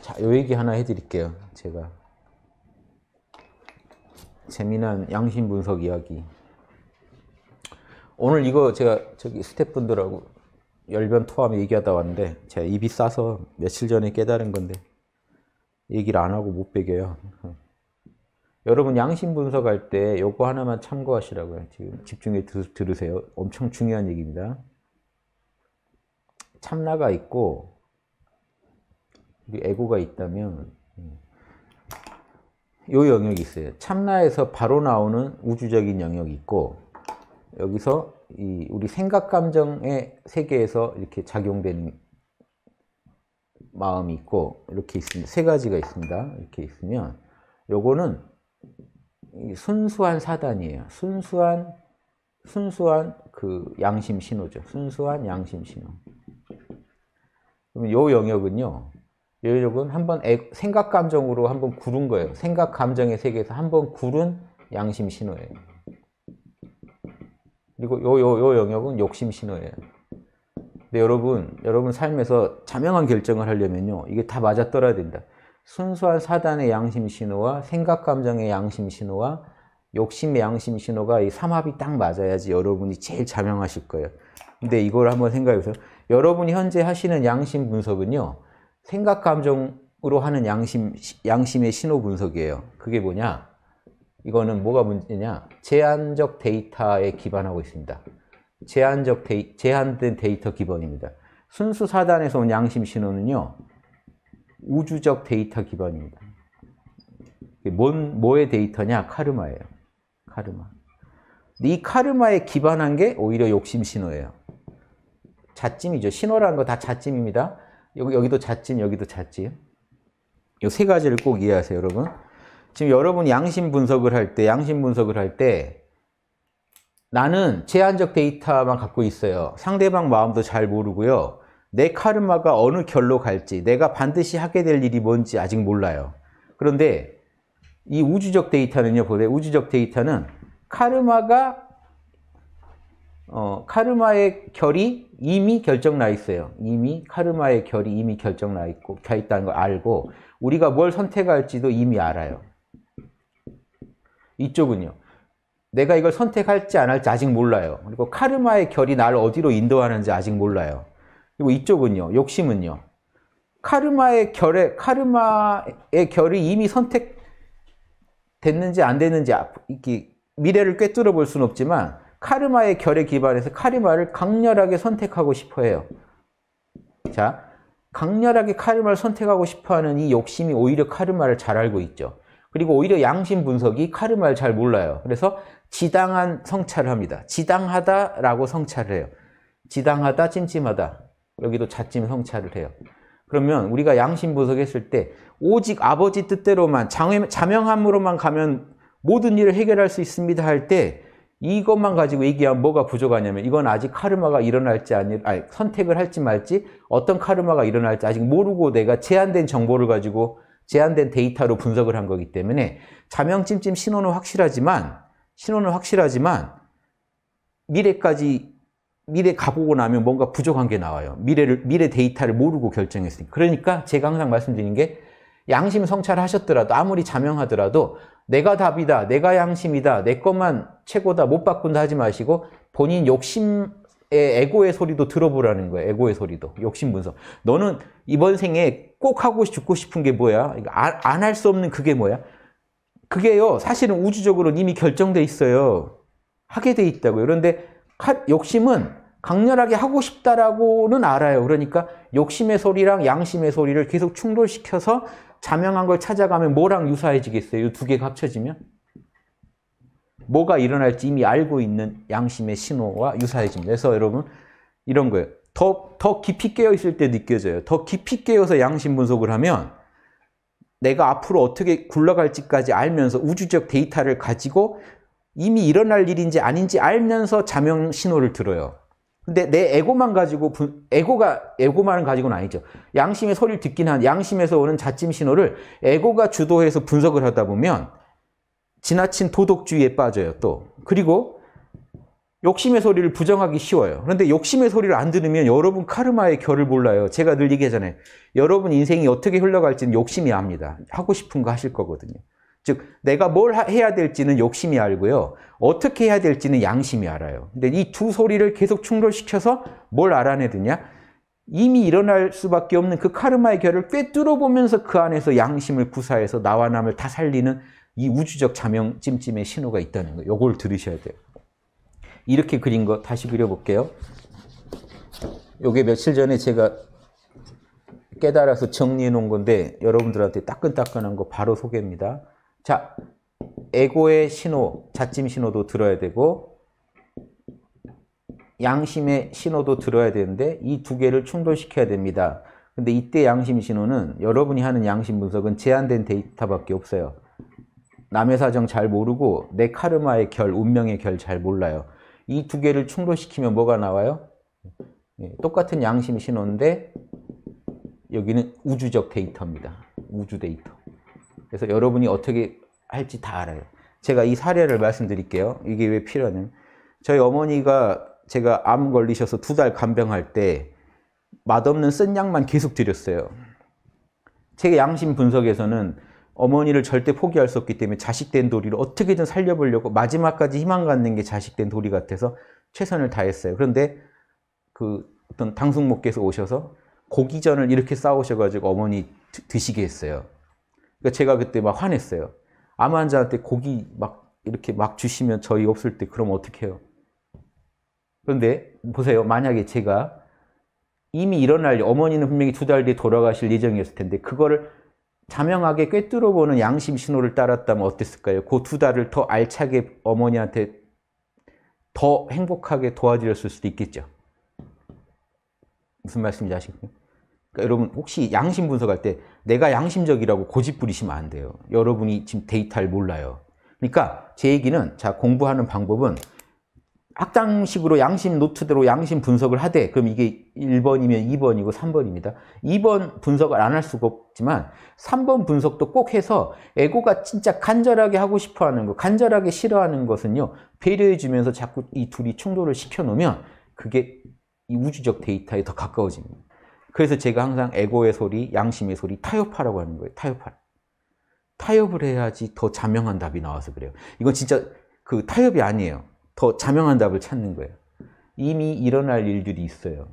자, 요 얘기 하나 해드릴게요. 제가. 재미난 양심 분석 이야기. 오늘 이거 제가 저기 스태프분들하고 열변 토함 얘기하다 왔는데 제가 입이 싸서 며칠 전에 깨달은 건데 얘기를 안 하고 못 베겨요. 여러분 양심 분석할 때 요거 하나만 참고하시라고요. 지금 집중해 들으세요. 엄청 중요한 얘기입니다. 참나가 있고 우리 에고가 있다면 이 예. 영역이 있어요. 참나에서 바로 나오는 우주적인 영역이 있고 여기서 우리 생각 감정의 세계에서 이렇게 작용되는 마음이 있고 이렇게 있습니다. 세 가지가 있습니다. 이렇게 있으면 요거는 순수한 사단이에요. 순수한 순수한 그 양심 신호죠. 순수한 양심 신호. 그럼 요 영역은요. 여유력은 한번 생각 감정으로 한번 구른 거예요. 생각 감정의 세계에서 한번 구른 양심 신호예요. 그리고 요요요 영역은 욕심 신호예요. 근데 여러분, 여러분 삶에서 자명한 결정을 하려면요. 이게 다 맞아떨어야 된다. 순수한 사단의 양심 신호와 생각 감정의 양심 신호와 욕심 양심 신호가 이 삼합이 딱 맞아야지 여러분이 제일 자명하실 거예요. 근데 이걸 한번 생각해 보세요. 여러분이 현재 하시는 양심 분석은요. 생각 감정으로 하는 양심 양심의 신호 분석이에요. 그게 뭐냐? 이거는 뭐가 문제냐? 제한적 데이터에 기반하고 있습니다. 제한적 데이, 제한된 데이터 기반입니다. 순수 사단에서 온 양심 신호는요. 우주적 데이터 기반입니다. 뭔 뭐의 데이터냐? 카르마예요. 카르마. 이 카르마에 기반한 게 오히려 욕심 신호예요. 자짐이죠 신호라는 거다자짐입니다 여기, 여기도 잣짐, 여기도 잣짐. 이세 가지를 꼭 이해하세요, 여러분. 지금 여러분 양심 분석을 할 때, 양심 분석을 할 때, 나는 제한적 데이터만 갖고 있어요. 상대방 마음도 잘 모르고요. 내 카르마가 어느 결로 갈지, 내가 반드시 하게 될 일이 뭔지 아직 몰라요. 그런데 이 우주적 데이터는요, 보세요. 우주적 데이터는 카르마가, 어, 카르마의 결이 이미 결정 나 있어요. 이미 카르마의 결이 이미 결정 나 있고 가 있다는 걸 알고 우리가 뭘 선택할지도 이미 알아요. 이쪽은요. 내가 이걸 선택할지 안 할지 아직 몰라요. 그리고 카르마의 결이 나를 어디로 인도하는지 아직 몰라요. 그리고 이쪽은요. 욕심은요. 카르마의 결에 카르마의 결이 이미 선택됐는지 안 됐는지 아, 미래를 꿰뚫어 볼 수는 없지만 카르마의 결에 기반해서 카르마를 강렬하게 선택하고 싶어 해요. 자, 강렬하게 카르마를 선택하고 싶어 하는 이 욕심이 오히려 카르마를 잘 알고 있죠. 그리고 오히려 양심 분석이 카르마를 잘 몰라요. 그래서 지당한 성찰을 합니다. 지당하다라고 성찰을 해요. 지당하다, 찜찜하다. 여기도 자찜 성찰을 해요. 그러면 우리가 양심 분석했을 때 오직 아버지 뜻대로만 자명함으로만 가면 모든 일을 해결할 수 있습니다 할때 이것만 가지고 얘기하면 뭐가 부족하냐면 이건 아직 카르마가 일어날지 아니, 아니 선택을 할지 말지 어떤 카르마가 일어날지 아직 모르고 내가 제한된 정보를 가지고 제한된 데이터로 분석을 한 거기 때문에 자명찜찜 신호는 확실하지만 신호는 확실하지만 미래까지 미래 가보고 나면 뭔가 부족한 게 나와요. 미래를 미래 데이터를 모르고 결정했으니까. 그러니까 제가 항상 말씀드리는 게 양심 성찰을 하셨더라도 아무리 자명하더라도 내가 답이다, 내가 양심이다, 내 것만 최고다, 못 바꾼다 하지 마시고 본인 욕심의 에고의 소리도 들어보라는 거예요. 에고의 소리도. 욕심 분석. 너는 이번 생에 꼭 하고 죽고 싶은 게 뭐야? 아, 안할 수 없는 그게 뭐야? 그게요. 사실은 우주적으로 이미 결정돼 있어요. 하게 돼 있다고요. 그런데 욕심은 강렬하게 하고 싶다라고는 알아요. 그러니까 욕심의 소리랑 양심의 소리를 계속 충돌시켜서 자명한 걸 찾아가면 뭐랑 유사해지겠어요? 두 개가 합쳐지면? 뭐가 일어날지 이미 알고 있는 양심의 신호와 유사해집니다. 그래서 여러분 이런 거예요. 더, 더 깊이 깨어 있을 때 느껴져요. 더 깊이 깨어서 양심 분석을 하면 내가 앞으로 어떻게 굴러갈지까지 알면서 우주적 데이터를 가지고 이미 일어날 일인지 아닌지 알면서 자명 신호를 들어요. 근데 내 에고만 가지고 분, 에고가 에고만은 가지고는 아니죠. 양심의 소리를 듣긴 한 양심에서 오는 자찜 신호를 에고가 주도해서 분석을 하다 보면 지나친 도덕주의에 빠져요. 또 그리고 욕심의 소리를 부정하기 쉬워요. 그런데 욕심의 소리를 안 들으면 여러분 카르마의 결을 몰라요. 제가 늘 얘기하잖아요. 여러분 인생이 어떻게 흘러갈지는 욕심이 압니다. 하고 싶은 거 하실 거거든요. 즉 내가 뭘 해야 될지는 욕심이 알고요. 어떻게 해야 될지는 양심이 알아요. 근데 이 두 소리를 계속 충돌시켜서 뭘 알아내느냐? 이미 일어날 수밖에 없는 그 카르마의 결을 꿰뚫어 보면서 그 안에서 양심을 구사해서 나와 남을 다 살리는 이 우주적 자명 찜찜의 신호가 있다는 거. 요걸 들으셔야 돼요. 이렇게 그린 거 다시 그려볼게요. 요게 며칠 전에 제가 깨달아서 정리해 놓은 건데 여러분들한테 따끈따끈한 거 바로 소개입니다. 자, 에고의 신호, 자침 신호도 들어야 되고 양심의 신호도 들어야 되는데 이 두 개를 충돌시켜야 됩니다. 근데 이때 양심 신호는 여러분이 하는 양심 분석은 제한된 데이터밖에 없어요. 남의 사정 잘 모르고 내 카르마의 결, 운명의 결 잘 몰라요. 이 두 개를 충돌시키면 뭐가 나와요? 예, 똑같은 양심 신호인데 여기는 우주적 데이터입니다. 우주 데이터. 그래서 여러분이 어떻게 할지 다 알아요. 제가 이 사례를 말씀드릴게요. 이게 왜 필요하냐면 저희 어머니가 제가 암 걸리셔서 두 달 간병할 때 맛없는 쓴 약만 계속 드렸어요. 제 양심 분석에서는 어머니를 절대 포기할 수 없기 때문에 자식된 도리를 어떻게든 살려보려고 마지막까지 희망 갖는 게 자식된 도리 같아서 최선을 다했어요. 그런데 그 어떤 당숙목께서 오셔서 고기전을 이렇게 싸우셔가지고 어머니 드시게 했어요. 그러니까 제가 그때 막 화냈어요. 암 환자한테 고기 막 이렇게 막 주시면 저희 없을 때 그럼 어떻게 해요? 그런데 보세요. 만약에 제가 이미 일어날 어머니는 분명히 두 달 뒤에 돌아가실 예정이었을 텐데 그거를 자명하게 꿰뚫어 보는 양심 신호를 따랐다면 어땠을까요? 그 두 달을 더 알차게 어머니한테 더 행복하게 도와드렸을 수도 있겠죠. 무슨 말씀인지 아시겠요 그러니까 여러분 혹시 양심 분석할 때 내가 양심적이라고 고집 부리시면 안 돼요. 여러분이 지금 데이터를 몰라요. 그러니까 제 얘기는 자 공부하는 방법은 학당식으로 양심 노트대로 양심 분석을 하되 그럼 이게 1번이면 2번이고 3번입니다. 2번 분석을 안 할 수가 없지만 3번 분석도 꼭 해서 에고가 진짜 간절하게 하고 싶어하는 거 간절하게 싫어하는 것은요 배려해 주면서 자꾸 이 둘이 충돌을 시켜 놓으면 그게 이 우주적 데이터에 더 가까워집니다. 그래서 제가 항상 에고의 소리, 양심의 소리, 타협하라고 하는 거예요. 타협하라. 타협을 해야지 더 자명한 답이 나와서 그래요. 이건 진짜 그 타협이 아니에요. 더 자명한 답을 찾는 거예요. 이미 일어날 일들이 있어요.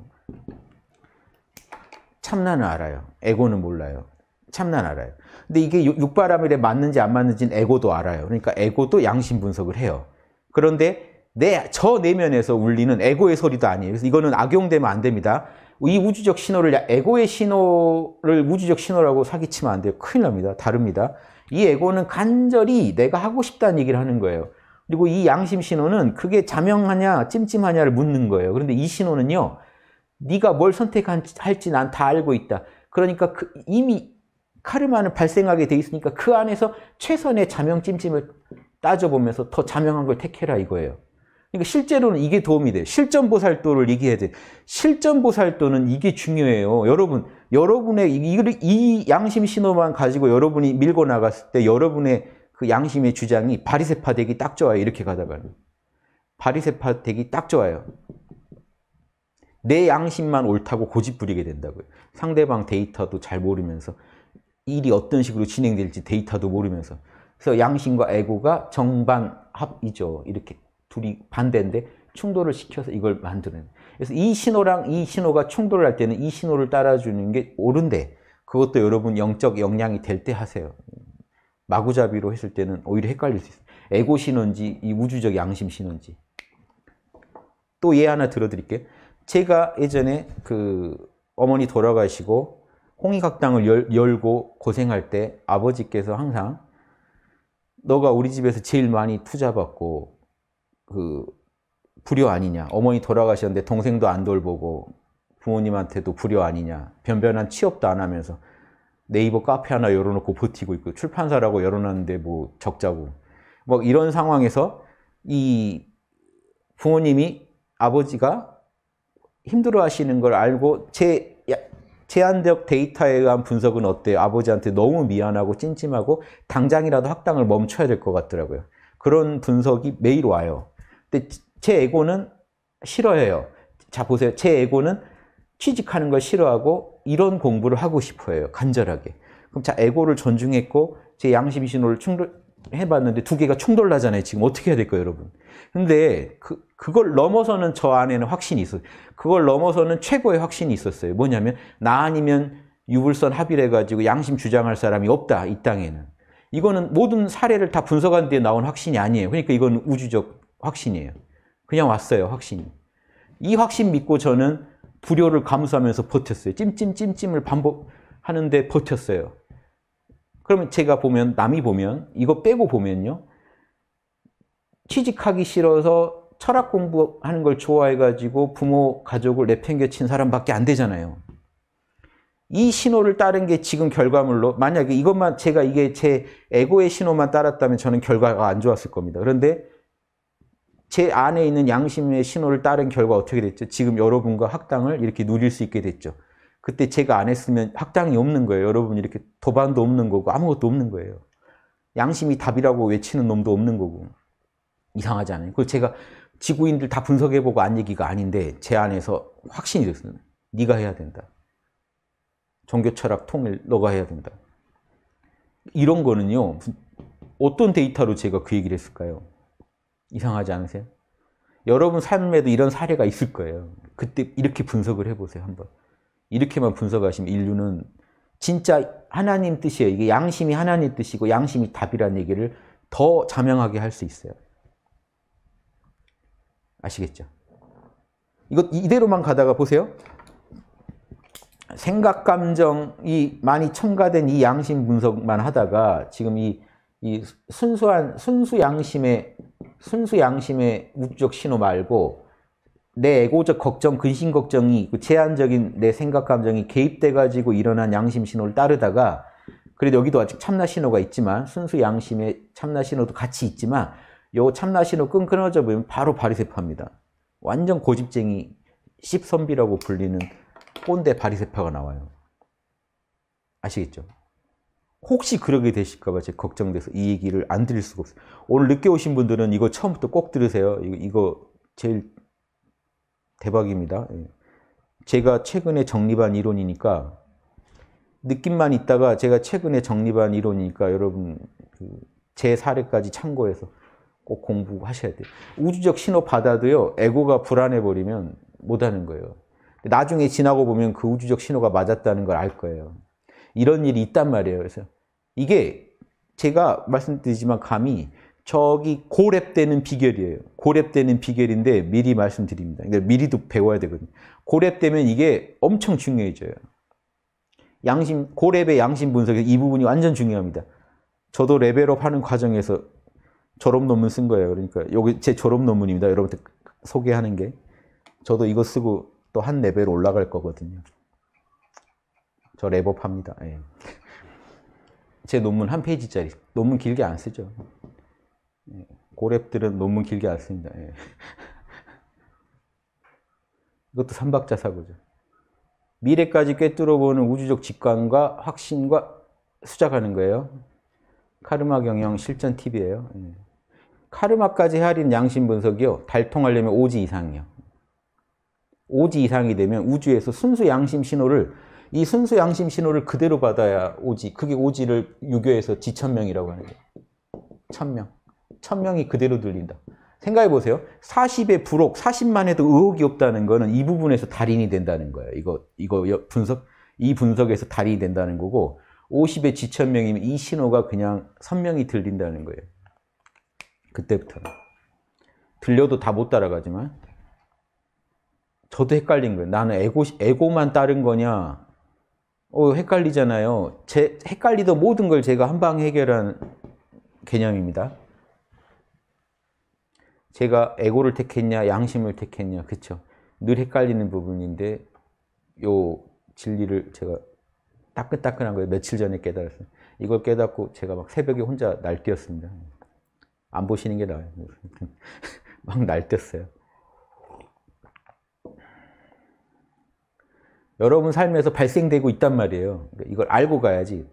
참나는 알아요. 에고는 몰라요. 참나는 알아요. 근데 이게 육바람일에 맞는지 안 맞는지는 에고도 알아요. 그러니까 에고도 양심 분석을 해요. 그런데 내, 저 내면에서 울리는 에고의 소리도 아니에요. 그래서 이거는 악용되면 안 됩니다. 이 우주적 신호를 에고의 신호를 우주적 신호라고 사기치면 안 돼요. 큰일 납니다. 다릅니다. 이 에고는 간절히 내가 하고 싶다는 얘기를 하는 거예요. 그리고 이 양심 신호는 그게 자명하냐 찜찜하냐를 묻는 거예요. 그런데 이 신호는요. 네가 뭘 선택할지 난 다 알고 있다. 그러니까 그 이미 카르마는 발생하게 돼 있으니까 그 안에서 최선의 자명 찜찜을 따져보면서 더 자명한 걸 택해라 이거예요. 그러니까 실제로는 이게 도움이 돼요. 실전보살도를 얘기해야 돼요. 실전보살도는 이게 중요해요. 여러분, 여러분의 이, 이 양심 신호만 가지고 여러분이 밀고 나갔을 때 여러분의 그 양심의 주장이 바리세파 되기 딱 좋아요. 이렇게 가다가. 바리세파 되기 딱 좋아요. 내 양심만 옳다고 고집부리게 된다고요. 상대방 데이터도 잘 모르면서 일이 어떤 식으로 진행될지 데이터도 모르면서 그래서 양심과 에고가 정반합이죠. 이렇게 둘이 반대인데 충돌을 시켜서 이걸 만드는 그래서 이 신호랑 이 신호가 충돌을 할 때는 이 신호를 따라주는 게 옳은데 그것도 여러분 영적 역량이 될 때 하세요 마구잡이로 했을 때는 오히려 헷갈릴 수 있어요 에고 신호인지 이 우주적 양심 신호인지 또예 하나 들어드릴게요 제가 예전에 그 어머니 돌아가시고 홍익학당을 열, 열고 고생할 때 아버지께서 항상 너가 우리 집에서 제일 많이 투자받고 그 불효 아니냐 어머니 돌아가셨는데 동생도 안 돌보고 부모님한테도 불효 아니냐 변변한 취업도 안 하면서 네이버 카페 하나 열어놓고 버티고 있고 출판사라고 열어놨는데 뭐 적자고 막 이런 상황에서 이 부모님이 아버지가 힘들어 하시는 걸 알고 제 제한적 데이터에 의한 분석은 어때요? 아버지한테 너무 미안하고 찜찜하고 당장이라도 학당을 멈춰야 될 것 같더라고요. 그런 분석이 매일 와요. 근데 제 에고는 싫어해요. 자 보세요. 제 에고는 취직하는 걸 싫어하고 이런 공부를 하고 싶어요. 해 간절하게. 그럼 자 에고를 존중했고 제 양심 신호를 충돌해봤는데 두 개가 충돌나잖아요. 지금 어떻게 해야 될까요, 여러분? 근데 그 그걸 넘어서는 저 안에는 확신이 있어요. 그걸 넘어서는 최고의 확신이 있었어요. 뭐냐면 나 아니면 유불선 합의를 해가지고 양심 주장할 사람이 없다 이 땅에는. 이거는 모든 사례를 다 분석한 뒤에 나온 확신이 아니에요. 그러니까 이건 우주적 확신이에요. 그냥 왔어요, 확신이. 이 확신 믿고 저는 불효를 감수하면서 버텼어요. 찜찜찜찜을 반복하는데 버텼어요. 그러면 제가 보면, 남이 보면, 이거 빼고 보면요. 취직하기 싫어서 철학 공부하는 걸 좋아해가지고 부모, 가족을 내팽개친 사람밖에 안 되잖아요. 이 신호를 따른 게 지금 결과물로 만약에 이것만 제가 이게 제 에고의 신호만 따랐다면 저는 결과가 안 좋았을 겁니다. 그런데 제 안에 있는 양심의 신호를 따른 결과 어떻게 됐죠? 지금 여러분과 학당을 이렇게 누릴 수 있게 됐죠. 그때 제가 안 했으면 학당이 없는 거예요. 여러분 이렇게 도반도 없는 거고 아무것도 없는 거예요. 양심이 답이라고 외치는 놈도 없는 거고 이상하지 않아요? 그걸 제가 지구인들 다 분석해보고 안 얘기가 아닌데 제 안에서 확신이 됐어요. 네가 해야 된다. 종교 철학 통일 너가 해야 된다. 이런 거는요. 어떤 데이터로 제가 그 얘기를 했을까요? 이상하지 않으세요? 여러분 삶에도 이런 사례가 있을 거예요. 그때 이렇게 분석을 해보세요, 한번. 이렇게만 분석하시면 인류는 진짜 하나님 뜻이에요. 이게 양심이 하나님 뜻이고 양심이 답이라는 얘기를 더 자명하게 할 수 있어요. 아시겠죠? 이것 이대로만 가다가 보세요. 생각, 감정이 많이 첨가된 이 양심 분석만 하다가 지금 이, 이 순수한, 순수 양심의 순수 양심의 우적 신호 말고 내 애고적 걱정, 근심 걱정이 그 제한적인 내 생각 감정이 개입돼 가지고 일어난 양심 신호를 따르다가 그래도 여기도 아직 참나 신호가 있지만 순수 양심의 참나 신호도 같이 있지만 요 참나 신호 끊어져 보면 바로 바리세파입니다. 완전 고집쟁이 십선비라고 불리는 꼰대 바리세파가 나와요. 아시겠죠? 혹시 그러게 되실까봐 제가 걱정돼서 이 얘기를 안 드릴 수가 없어요. 오늘 늦게 오신 분들은 이거 처음부터 꼭 들으세요. 이거, 이거 제일 대박입니다. 예. 제가 최근에 정립한 이론이니까 느낌만 있다가 제가 최근에 정립한 이론이니까 여러분 그 제 사례까지 참고해서 꼭 공부하셔야 돼요. 우주적 신호 받아도요. 에고가 불안해버리면 못하는 거예요. 나중에 지나고 보면 그 우주적 신호가 맞았다는 걸 알 거예요. 이런 일이 있단 말이에요. 그래서 이게 제가 말씀드리지만 감히 저기 고랩되는 비결이에요. 고랩되는 비결인데 미리 말씀드립니다. 그러니까 미리도 배워야 되거든요. 고랩되면 이게 엄청 중요해져요. 양심, 고랩의 양심 분석에 이 부분이 완전 중요합니다. 저도 레벨업 하는 과정에서 졸업 논문 쓴 거예요. 그러니까 여기 제 졸업 논문입니다. 여러분들 소개하는 게. 저도 이거 쓰고 또 한 레벨 올라갈 거거든요. 저 랩업합니다. 예. 제 논문 한 페이지짜리. 논문 길게 안 쓰죠. 예. 고랩들은 논문 길게 안 씁니다. 예. 이것도 삼박자 사고죠. 미래까지 꿰뚫어보는 우주적 직관과 확신과 수작하는 거예요. 카르마 경영 실전 팁이에요. 예. 카르마까지 헤아 양심 분석이요. 달통하려면 오지 이상이요. 오지 이상이 되면 우주에서 순수 양심 신호를 이 순수 양심 신호를 그대로 받아야 오지. 그게 오지를 유교에서 지천명이라고 하는 거예요. 천명. 천명이 그대로 들린다. 생각해 보세요. 40의 부록, 40만 해도 의혹이 없다는 거는 이 부분에서 달인이 된다는 거예요. 이거, 이거 분석, 이 분석에서 달인이 된다는 거고, 50의 지천명이면 이 신호가 그냥 선명히 들린다는 거예요. 그때부터 들려도 다 못 따라가지만. 저도 헷갈린 거예요. 나는 에고, 에고만 따른 거냐, 어, 헷갈리잖아요. 제, 헷갈리던 모든 걸 제가 한방 해결한 개념입니다. 제가 에고를 택했냐, 양심을 택했냐, 그쵸? 늘 헷갈리는 부분인데 요 진리를 제가 따끈따끈한 거예요. 며칠 전에 깨달았어요. 이걸 깨닫고 제가 막 새벽에 혼자 날뛰었습니다. 안 보시는 게 나아요. 막 날뛰었어요. 여러분 삶에서 발생되고 있단 말이에요. 그러니까 이걸 알고 가야지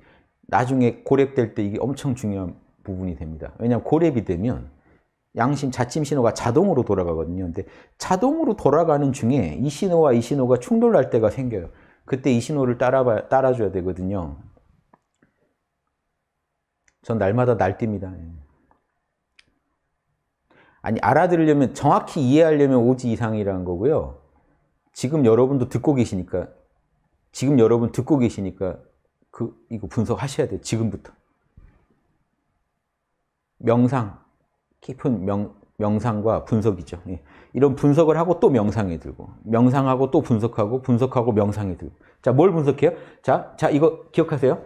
나중에 고렙될때 이게 엄청 중요한 부분이 됩니다. 왜냐하면 고렙이 되면 양심, 자침 신호가 자동으로 돌아가거든요. 근데 자동으로 돌아가는 중에 이 신호와 이 신호가 충돌할 때가 생겨요. 그때 이 신호를 따라 따라줘야 되거든요. 전 날마다 날뜁니다. 예. 아니 알아들으려면 정확히 이해하려면 오지 이상이라는 거고요. 지금 여러분도 듣고 계시니까 지금 여러분 듣고 계시니까 그 이거 분석하셔야 돼요. 지금부터. 명상, 깊은 명, 명상과 분석이죠. 예. 이런 분석을 하고 또 명상이 들고, 명상하고 또 분석하고, 분석하고 명상이 들고. 자, 뭘 분석해요? 자, 자, 이거 기억하세요.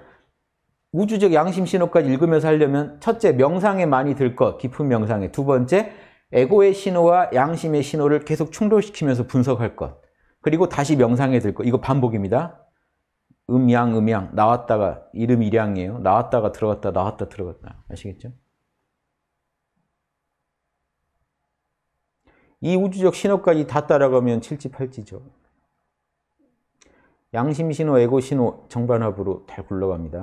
우주적 양심 신호까지 읽으면서 하려면 첫째, 명상에 많이 들 것, 깊은 명상에. 두 번째, 에고의 신호와 양심의 신호를 계속 충돌시키면서 분석할 것. 그리고 다시 명상에 들거 이거 반복입니다. 음양 음양 나왔다가 이름 일양이에요. 나왔다가 들어갔다 나왔다 들어갔다 아시겠죠? 이 우주적 신호까지 다 따라가면 7지 8지죠. 양심 신호, 에고 신호 정반합으로 잘 굴러갑니다.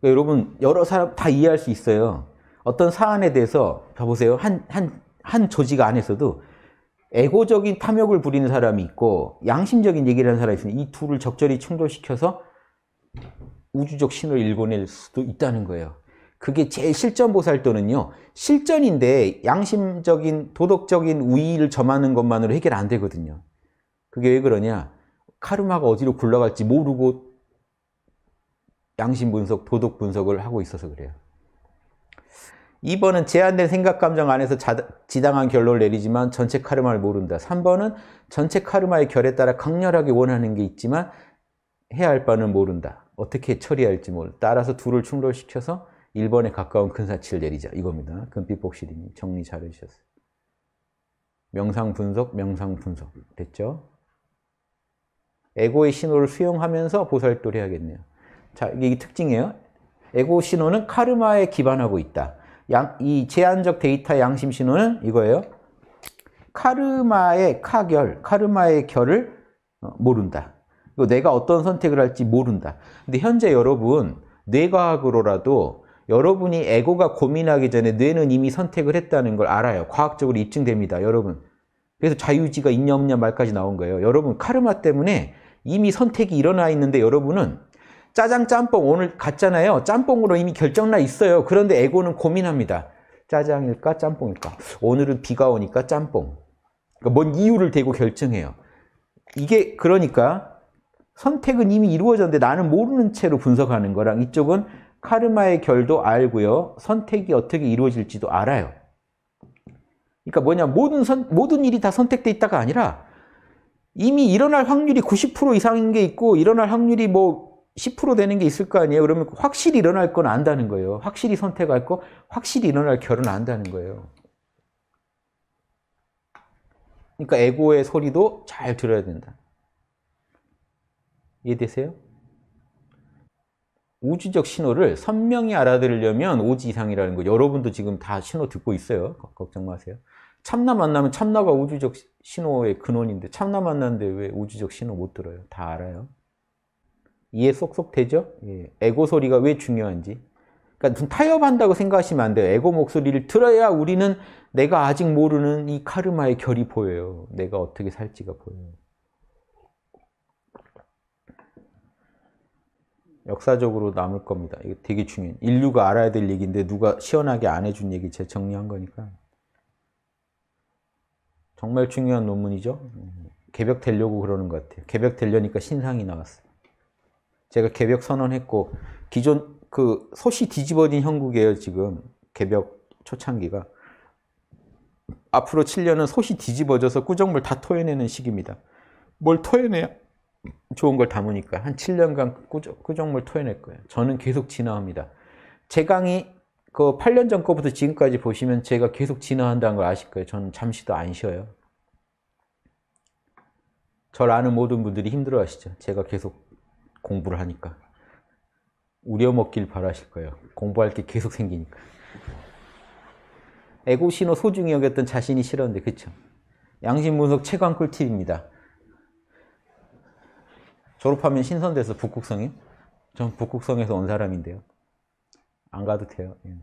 그러니까 여러분 여러 사람 다 이해할 수 있어요. 어떤 사안에 대해서 봐 보세요. 한 한 한 조직 안에서도 에고적인 탐욕을 부리는 사람이 있고 양심적인 얘기를 하는 사람이 있으니 이 둘을 적절히 충돌시켜서 우주적 신을를 일궈낼 수도 있다는 거예요. 그게 제일 실전 보살도는요. 실전인데 양심적인 도덕적인 우위를 점하는 것만으로 해결 안 되거든요. 그게 왜 그러냐? 카르마가 어디로 굴러갈지 모르고 양심 분석, 도덕 분석을 하고 있어서 그래요. 2번은 제한된 생각 감정 안에서 자, 지당한 결론을 내리지만 전체 카르마를 모른다. 3번은 전체 카르마의 결에 따라 강렬하게 원하는 게 있지만 해야 할 바는 모른다. 어떻게 처리할지 모른다. 따라서 둘을 충돌시켜서 1번에 가까운 근사치를 내리자. 이겁니다. 금빛복실님이 정리 잘 해주셨어요. 명상 분석, 명상 분석. 됐죠? 에고의 신호를 수용하면서 보살돌이하겠네요 자, 이게 특징이에요. 에고 신호는 카르마에 기반하고 있다. 양, 이 제한적 데이터 양심 신호는 이거예요. 카르마의 카결, 카르마의 결을 어, 모른다. 내가 어떤 선택을 할지 모른다. 근데 현재 여러분 뇌과학으로라도 여러분이 에고가 고민하기 전에 뇌는 이미 선택을 했다는 걸 알아요. 과학적으로 입증됩니다. 여러분. 그래서 자유지가 있냐 없냐 말까지 나온 거예요. 여러분 카르마 때문에 이미 선택이 일어나 있는데 여러분은 짜장 짬뽕 오늘 갔잖아요. 짬뽕으로 이미 결정나 있어요. 그런데 에고는 고민합니다. 짜장일까 짬뽕일까? 오늘은 비가 오니까 짬뽕. 그러니까 뭔 이유를 대고 결정해요. 이게 그러니까 선택은 이미 이루어졌는데 나는 모르는 채로 분석하는 거랑 이쪽은 카르마의 결도 알고요. 선택이 어떻게 이루어질지도 알아요. 그러니까 뭐냐 모든 선, 모든 일이 다 선택돼 있다가 아니라 이미 일어날 확률이 90% 이상인 게 있고 일어날 확률이 뭐10% 되는 게 있을 거 아니에요. 그러면 확실히 일어날 건 안다는 거예요. 확실히 선택할 거, 확실히 일어날 결은 안다는 거예요. 그러니까 에고의 소리도 잘 들어야 된다. 이해되세요? 우주적 신호를 선명히 알아들으려면 오지 이상이라는 거 여러분도 지금 다 신호 듣고 있어요. 걱정 마세요. 참나 만나면 참나가 우주적 신호의 근원인데 참나 만났는데 왜 우주적 신호 못 들어요? 다 알아요. 이해 쏙쏙 되죠? 예. 에고 소리가 왜 중요한지. 그러니까 무슨 타협한다고 생각하시면 안 돼요. 에고 목소리를 들어야 우리는 내가 아직 모르는 이 카르마의 결이 보여요. 내가 어떻게 살지가 보여요. 역사적으로 남을 겁니다. 이거 되게 중요해 인류가 알아야 될 얘기인데 누가 시원하게 안 해준 얘기 재정리한 거니까. 정말 중요한 논문이죠. 개벽 되려고 그러는 것 같아요. 개벽 되려니까 신상이 나왔어요. 제가 개벽 선언했고 기존 그 솥이 뒤집어진 형국이에요 지금 개벽 초창기가 앞으로 7년은 솥이 뒤집어져서 꾸정물 다 토해내는 시기입니다 뭘 토해내야 좋은 걸 담으니까 한 7년간 꾸정, 꾸정물 토해낼 거예요 저는 계속 진화합니다 제 강의 그 8년 전 거부터 지금까지 보시면 제가 계속 진화한다는 걸 아실 거예요 저는 잠시도 안 쉬어요 저를 아는 모든 분들이 힘들어 하시죠 제가 계속 공부를 하니까 우려먹길 바라실 거예요. 공부할 게 계속 생기니까. 에고신호 소중히 여겼던 자신이 싫었는데 그쵸? 양심 분석 최강 꿀팁입니다. 졸업하면 신선돼서 북극성이요? 전 북극성에서 온 사람인데요. 안 가도 돼요. 예.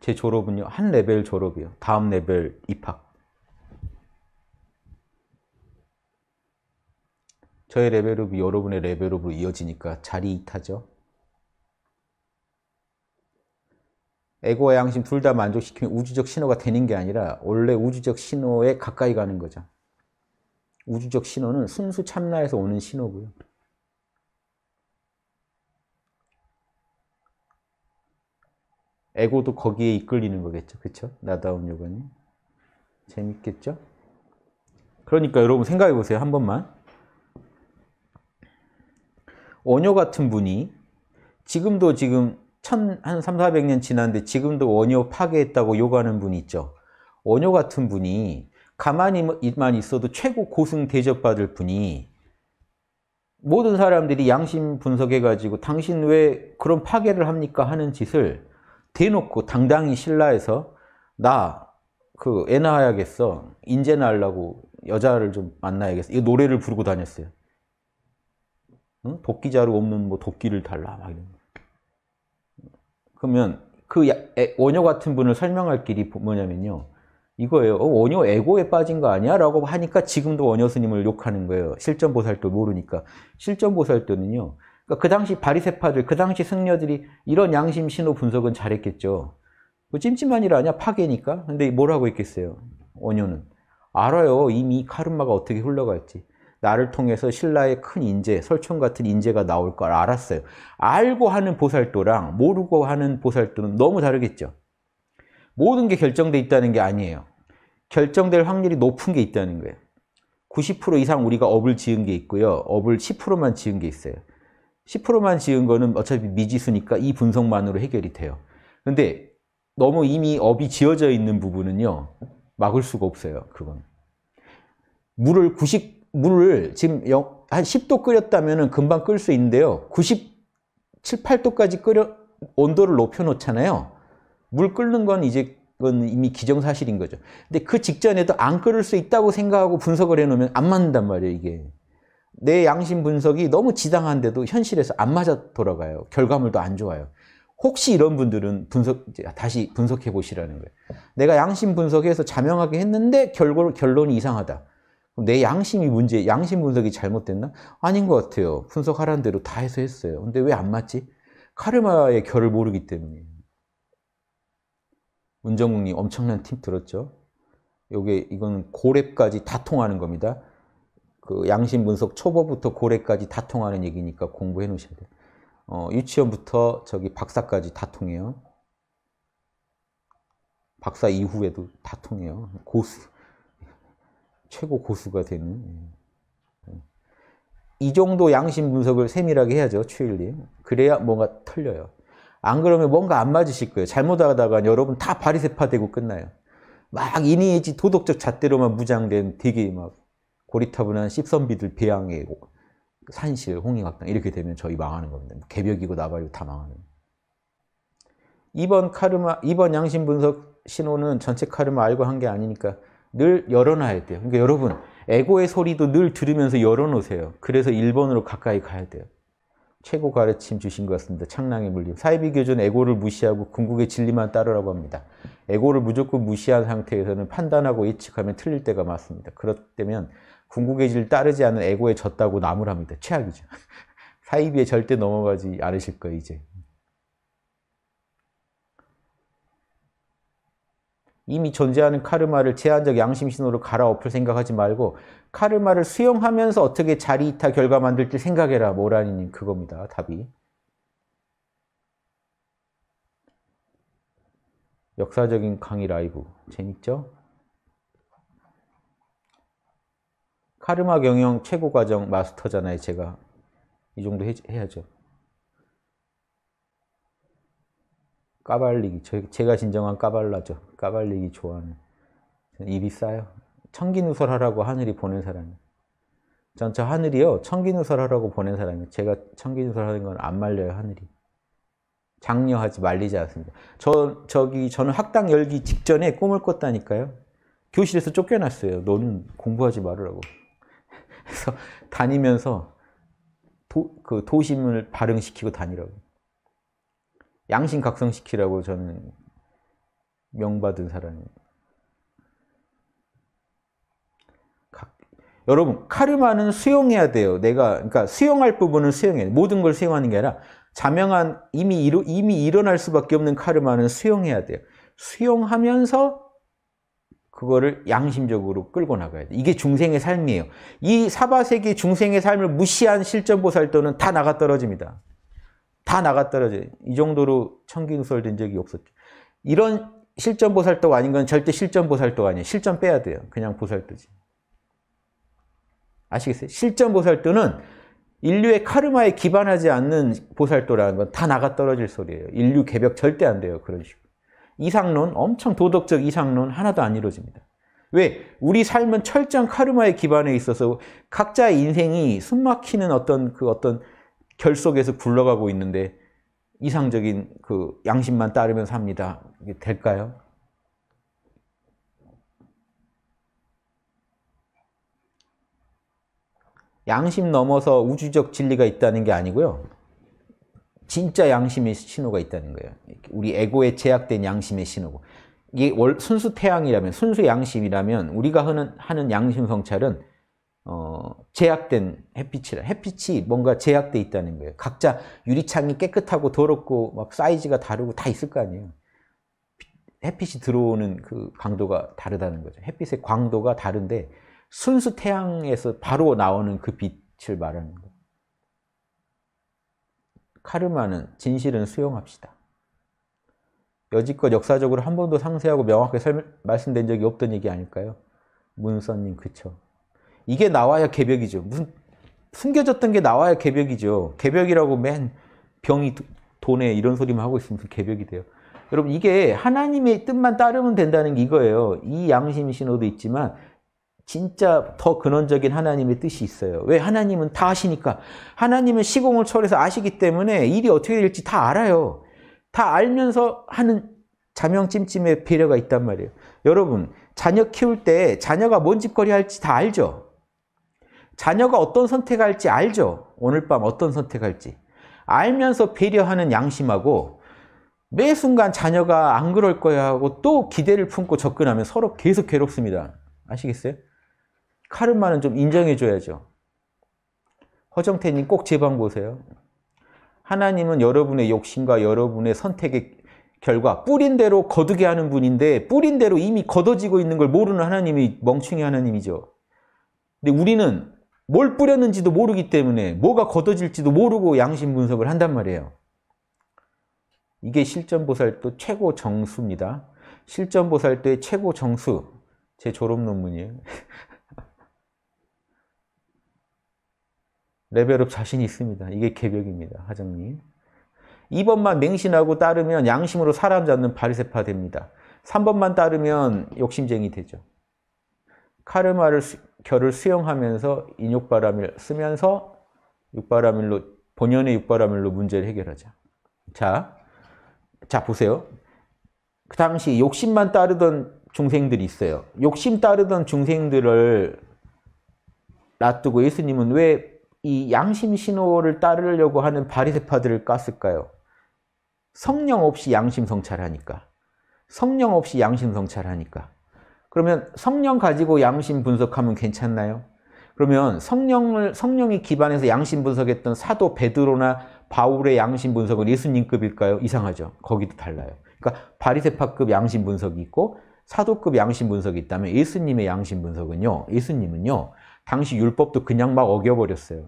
제 졸업은요. 한 레벨 졸업이요. 다음 레벨 입학. 저의 레벨업이 여러분의 레벨업으로 이어지니까 자리 이타죠. 에고와 양심 둘 다 만족시키면 우주적 신호가 되는 게 아니라 원래 우주적 신호에 가까이 가는 거죠. 우주적 신호는 순수 참나에서 오는 신호고요. 에고도 거기에 이끌리는 거겠죠. 그렇죠? 나다운 요건이. 재밌겠죠? 그러니까 여러분 생각해 보세요. 한 번만. 원효 같은 분이 지금도 지금 천, 한 3, 400년 지났는데 지금도 원효 파괴했다고 요구하는 분이 있죠. 원효 같은 분이 가만히만 뭐 있어도 최고 고승 대접받을 분이 모든 사람들이 양심 분석해가지고 당신 왜 그런 파괴를 합니까? 하는 짓을 대놓고 당당히 신라에서 나 그애 낳아야겠어. 인재 낳으려고 여자를 좀 만나야겠어. 이 노래를 부르고 다녔어요. 응? 도끼자루 없는 뭐 도끼를 달라 막 이런 그러면 그 원효 같은 분을 설명할 길이 뭐냐면요. 이거예요. 어, 원효 에고에 빠진 거 아니야? 라고 하니까 지금도 원효 스님을 욕하는 거예요. 실전보살도 모르니까. 실전보살도는요. 그러니까 그 당시 바리세파들, 그 당시 승려들이 이런 양심 신호 분석은 잘했겠죠. 뭐 찜찜한 일 아니야? 파괴니까? 근데 뭘 하고 있겠어요? 원효는. 알아요. 이미 카르마가 어떻게 흘러갈지. 나를 통해서 신라의 큰 인재, 설천 같은 인재가 나올 걸 알았어요. 알고 하는 보살도랑 모르고 하는 보살도는 너무 다르겠죠. 모든 게 결정돼 있다는 게 아니에요. 결정될 확률이 높은 게 있다는 거예요. 90% 이상 우리가 업을 지은 게 있고요. 업을 10%만 지은 게 있어요. 10%만 지은 거는 어차피 미지수니까 이 분석만으로 해결이 돼요. 근데 너무 이미 업이 지어져 있는 부분은요. 막을 수가 없어요. 그건. 물을 90 물을 지금 한 10도 끓였다면 금방 끓을 수 있는데요. 97, 8도까지 끓여 온도를 높여 놓잖아요. 물 끓는 건 이제 그건 이미 기정사실인 거죠. 근데 그 직전에도 안 끓을 수 있다고 생각하고 분석을 해놓으면 안 맞는단 말이에요, 이게. 내 양심 분석이 너무 지당한데도 현실에서 안 맞아 돌아가요. 결과물도 안 좋아요. 혹시 이런 분들은 분석, 다시 분석해 보시라는 거예요. 내가 양심 분석해서 자명하게 했는데 결과, 결론이 이상하다. 내 양심이 문제, 양심 분석이 잘못됐나? 아닌 것 같아요. 분석하라는 대로 다 해서 했어요. 근데 왜 안 맞지? 카르마의 결을 모르기 때문에. 문정국님 엄청난 팀 들었죠? 요게, 이건 고랩까지 다 통하는 겁니다. 그 양심 분석 초보부터 고래까지 다 통하는 얘기니까 공부해 놓으셔야 돼요. 어, 유치원부터 저기 박사까지 다 통해요. 박사 이후에도 다 통해요. 고수. 최고 고수가 되는 예. 예. 이 정도 양심 분석을 세밀하게 해야죠 추일님 그래야 뭔가 털려요 안 그러면 뭔가 안 맞으실 거예요 잘못하다가 여러분 다 바리세파 되고 끝나요 막 이니에지 도덕적 잣대로만 무장된 되게 막 고리타분한 씹선비들 배양의 산실, 홍익학당 이렇게 되면 저희 망하는 겁니다 개벽이고 나발이고 다 망하는 2번 카르마, 2번 양심 분석 신호는 전체 카르마 알고 한 게 아니니까 늘 열어놔야 돼요. 그러니까 여러분, 에고의 소리도 늘 들으면서 열어놓으세요. 그래서 1번으로 가까이 가야 돼요. 최고 가르침 주신 것 같습니다. 창랑의 물림. 사이비 교전 에고를 무시하고 궁극의 진리만 따르라고 합니다. 에고를 무조건 무시한 상태에서는 판단하고 예측하면 틀릴 때가 많습니다. 그렇다면 궁극의 진리 따르지 않은 에고에 졌다고 나무랍니다. 최악이죠. 사이비에 절대 넘어가지 않으실 거예요, 이제. 이미 존재하는 카르마를 제한적 양심 신호로 갈아엎을 생각하지 말고 카르마를 수용하면서 어떻게 자리 이타 결과 만들지 생각해라 모라니님 그겁니다 답이 역사적인 강의 라이브 재밌죠? 카르마 경영 최고 과정 마스터잖아요 제가 이 정도 해, 해야죠 까발리기. 저, 제가 진정한 까발라죠. 까발리기 좋아하는. 입이 싸요. 청기누설하라고 하늘이 보낸 사람이. 전저 하늘이요. 청기누설하라고 보낸 사람이. 제가 청기누설하는 건 안 말려요, 하늘이. 장려하지 말리지 않습니다. 저, 저기, 저는 학당 열기 직전에 꿈을 꿨다니까요. 교실에서 쫓겨났어요. 너는 공부하지 말으라고. 그래서 다니면서 도, 그 도심을 발흥시키고 다니라고. 양심 각성시키라고 저는 명받은 사람입니다. 여러분 카르마는 수용해야 돼요. 내가 그러니까 수용할 부분은 수용해. 모든 걸 수용하는 게 아니라 자명한 이미 이루, 이미 일어날 수밖에 없는 카르마는 수용해야 돼요. 수용하면서 그거를 양심적으로 끌고 나가야 돼. 이게 중생의 삶이에요. 이 사바세계 중생의 삶을 무시한 실전보살도는 다 나가 떨어집니다. 다 나가 떨어져요. 이 정도로 청기누설 된 적이 없었죠. 이런 실전 보살도가 아닌 건 절대 실전 보살도가 아니에요. 실전 빼야 돼요. 그냥 보살도지. 아시겠어요? 실전 보살도는 인류의 카르마에 기반하지 않는 보살도라는 건 다 나가 떨어질 소리예요. 인류 개벽 절대 안 돼요. 그런 식으로. 이상론, 엄청 도덕적 이상론 하나도 안 이루어집니다. 왜? 우리 삶은 철저한 카르마의 기반에 있어서 각자의 인생이 숨막히는 어떤 그 어떤 결속에서 굴러가고 있는데 이상적인 그 양심만 따르면 삽니다. 이게 될까요? 양심 넘어서 우주적 진리가 있다는 게 아니고요. 진짜 양심의 신호가 있다는 거예요. 우리 에고에 제약된 양심의 신호고. 이게 순수 태양이라면, 순수 양심이라면 우리가 하는, 양심 성찰은 어, 제약된 햇빛이라 햇빛이 뭔가 제약돼 있다는 거예요. 각자 유리창이 깨끗하고 더럽고 막 사이즈가 다르고 다 있을 거 아니에요. 햇빛이 들어오는 그 강도가 다르다는 거죠. 햇빛의 광도가 다른데 순수 태양에서 바로 나오는 그 빛을 말하는 거예요. 카르마는 진실은 수용합시다. 여지껏 역사적으로 한 번도 상세하고 명확하게 설, 말씀된 적이 없던 얘기 아닐까요? 문선님 그쵸. 이게 나와야 개벽이죠. 무슨 숨겨졌던 게 나와야 개벽이죠. 개벽이라고 맨 병이 돈에 이런 소리만 하고 있으면 개벽이 돼요. 여러분 이게 하나님의 뜻만 따르면 된다는 게 이거예요. 이 양심 신호도 있지만 진짜 더 근원적인 하나님의 뜻이 있어요. 왜? 하나님은 다 아시니까. 하나님은 시공을 초월해서 아시기 때문에 일이 어떻게 될지 다 알아요. 다 알면서 하는 자명찜찜의 배려가 있단 말이에요. 여러분, 자녀 키울 때 자녀가 뭔 짓거리 할지 다 알죠? 자녀가 어떤 선택할지 알죠. 오늘 밤 어떤 선택할지. 알면서 배려하는 양심하고 매 순간 자녀가 안 그럴 거야 하고 또 기대를 품고 접근하면 서로 계속 괴롭습니다. 아시겠어요? 카르마는 좀 인정해줘야죠. 허정태님 꼭 제 방 보세요. 하나님은 여러분의 욕심과 여러분의 선택의 결과 뿌린 대로 거두게 하는 분인데 뿌린 대로 이미 거둬지고 있는 걸 모르는 하나님이 멍충이 하나님이죠. 근데 우리는 뭘 뿌렸는지도 모르기 때문에 뭐가 걷어질지도 모르고 양심 분석을 한단 말이에요. 이게 실전보살도 최고 정수입니다. 실전보살도의 최고 정수, 제 졸업 논문이에요. 레벨업 자신 있습니다. 이게 개벽입니다. 하정님. 2번만 맹신하고 따르면 양심으로 사람 잡는 바리세파 됩니다. 3번만 따르면 욕심쟁이 되죠. 카르마를 결을 수용하면서 인욕바람일 쓰면서 육바라밀로 본연의 육바라밀로 문제를 해결하자. 자, 자 보세요. 그 당시 욕심만 따르던 중생들이 있어요. 욕심 따르던 중생들을 놔두고 예수님은 왜 이 양심 신호를 따르려고 하는 바리새파들을 깠을까요? 성령 없이 양심 성찰하니까. 성령 없이 양심 성찰하니까. 그러면 성령 가지고 양심 분석하면 괜찮나요? 그러면 성령을 성령이 기반해서 양심 분석했던 사도 베드로나 바울의 양심 분석은 예수님급일까요? 이상하죠. 거기도 달라요. 그러니까 바리새파급 양심 분석이 있고 사도급 양심 분석이 있다면 예수님의 양심 분석은요. 예수님은요. 당시 율법도 그냥 막 어겨버렸어요.